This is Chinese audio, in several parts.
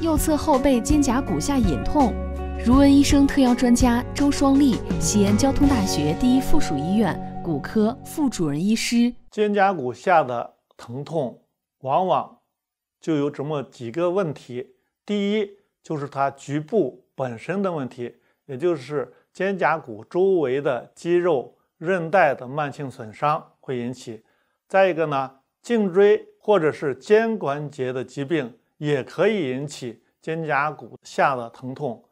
右侧后背肩胛骨下隐痛，如闻医生特邀专家周双利，西安交通大学第一附属医院骨科副主任医师。肩胛骨下的疼痛，往往就有这么几个问题：第一，就是它局部本身的问题，也就是肩胛骨周围的肌肉、韧带的慢性损伤会引起；再一个呢，颈椎或者是肩关节的疾病。也可以引起肩胛骨下的疼痛。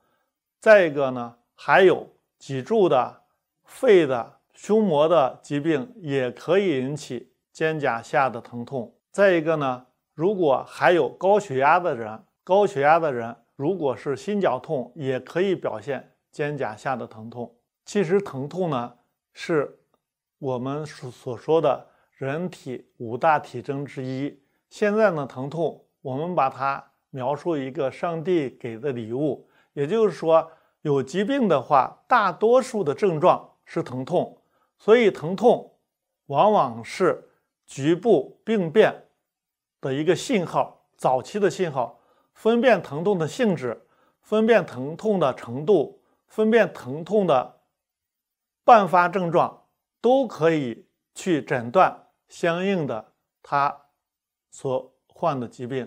再一个呢，还有脊柱的、肺的、胸膜的疾病也可以引起肩胛下的疼痛。再一个呢，如果还有高血压的人，高血压的人如果是心绞痛，也可以表现肩胛下的疼痛。其实疼痛呢，是我们所所说的人体五大体征之一。现在呢，疼痛。我们把它描述一个上帝给的礼物，也就是说，有疾病的话，大多数的症状是疼痛，所以疼痛往往是局部病变的一个信号，早期的信号。分辨疼痛的性质，分辨疼痛的程度，分辨疼痛的伴发症状，都可以去诊断相应的它所。患的疾病。